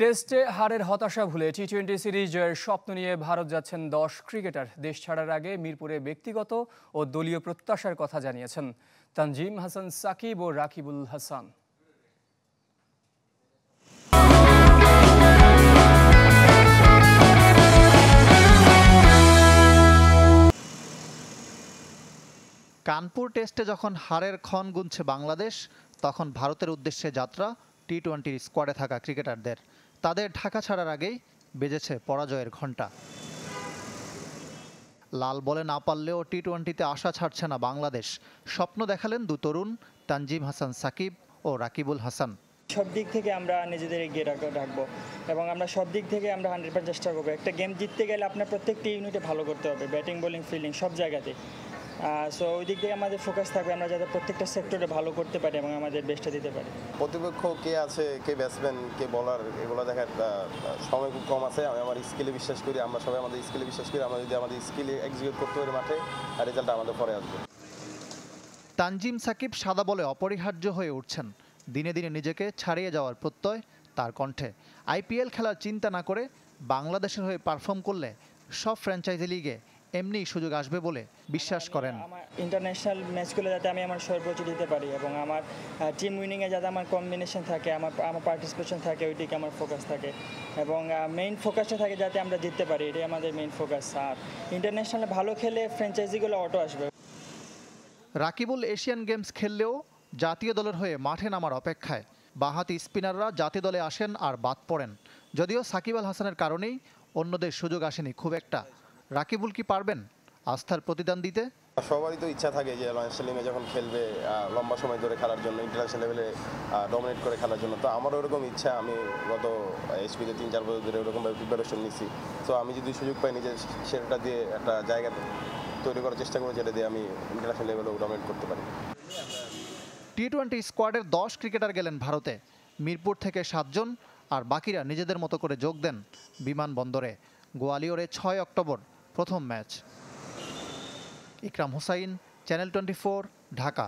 টেস্টে হারের হতাশা ভুলে টি টোয়েন্টি সিরিজের স্বপ্ন নিয়ে ভারত যাচ্ছেন দশ ক্রিকেটার দেশ ছাড়ার আগে মিরপুরে ব্যক্তিগত ও দলীয় প্রত্যাশার কথা জানিয়েছেন তানজিম হাসান সাকিব ও রাকিবুল হাসান কানপুর টেস্টে যখন হারের ক্ষণ গুনছে বাংলাদেশ তখন ভারতের উদ্দেশ্যে যাত্রা টি টোয়েন্টির স্কোয়াডে থাকা ক্রিকেটারদের তাদের ঢাকা ছাড়ার আগেই বেজেছে পরাজয়ের ঘণ্টা লাল বলে না পারলেও টি টোয়েন্টিতে আশা ছাড়ছে না বাংলাদেশ স্বপ্ন দেখালেন দু তরুণ তানজিম হাসান সাকিব ও রাকিবুল হাসান সব দিক থেকে আমরা নিজেদের এগিয়ে রাখবো এবং আমরা সব দিক থেকে আমরা হান্ড্রেড পার্সেন্ট চেষ্টা করবো একটা গেম জিততে গেলে আপনার প্রত্যেকটি ইউনিটে ভালো করতে হবে ব্যাটিং বোলিং ফিল্ডিং সব জায়গাতে সো ওই দিক দিয়ে আমাদের ফোকাস থাকবে আমরা যাতে প্রত্যেকটা সেক্টরে ভালো করতে পারি এবং আমাদের বেস্টটা দিতে পারি প্রতিপক্ষ কে আছে কে ব্যাটসম্যান কে বলার এগুলো দেখার সময় খুব কম আছে আমি আমার স্কিলে বিশ্বাস করি আমরা সবাই আমাদের স্কিলে বিশ্বাস করি আমরা যদি আমাদের স্কিলে এক্সিকিউট করতে পারি মাঠে রেজাল্ট আমাদের পরে আসবে তানজিম সাকিব সাদা বলে অপরিহার্য হয়ে উঠছেন দিনে দিনে নিজেকে ছাড়িয়ে যাওয়ার প্রত্যয় তার কণ্ঠে আইপিএল খেলার চিন্তা না করে বাংলাদেশের হয়ে পারফর্ম করলে সব ফ্র্যাঞ্চাইজি লিগে এমনিই সুযোগ আসবে বলে বিশ্বাস করেন ইন্টারন্যাশনাল ম্যাচগুলো যাতে আমি আমার সর্বোচ্চ দিতে পারি এবং আমার টিম উইনিংয়ে যাতে আমার কম্বিনেশন থাকে আমার আমার পার্টিসিপেশন থাকে ওইটিকে আমার ফোকাস থাকে এবং মেইন ফোকাসটা থাকে যাতে আমরা জিততে পারি এটাই আমাদের মেইন ফোকাস আর ইন্টারন্যাশনালে ভালো খেলে ফ্র্যাঞ্চাইজিগুলো অটো আসবে রাকিবুল এশিয়ান গেমস খেললেও জাতীয় দলের হয়ে মাঠে নামার অপেক্ষায় বাঁহাতি স্পিনাররা জাতীয় দলে আসেন আর বাদ পড়েন যদিও সাকিব আল হাসানের কারণেই অন্যদের সুযোগ আসেনি খুব একটা রাকিবুল কি পারবেন আস্থার প্রতিদান দিতে সবারই তো ইচ্ছা থাকে যে লয়েন্সেলিংয়ে যখন খেলবে লম্বা সময় ধরে খেলার জন্য ইন্টারন্যাশনাল লেভেলে ডমিনেট করে খেলার জন্য তো আমারও ওরকম ইচ্ছা আমি গত এসপিতে তিন চার বছর ধরে ওরকমভাবে প্রিপারেশন নিচ্ছি তো আমি যদি সুযোগ পাই নিজের সেটা দিয়ে একটা জায়গা তৈরি করার চেষ্টা করবো যেটা দিয়ে আমি ইন্টারন্যাশনাল লেভেলেও ডমিনেট করতে পারি টি টোয়েন্টি স্কোয়াডের দশ ক্রিকেটার গেলেন ভারতে মিরপুর থেকে সাতজন আর বাকিরা নিজেদের মতো করে যোগ দেন বিমানবন্দরে গোয়ালিয়রে ছয় অক্টোবর প্রথম match Ikram Hossain channel twenty Dhaka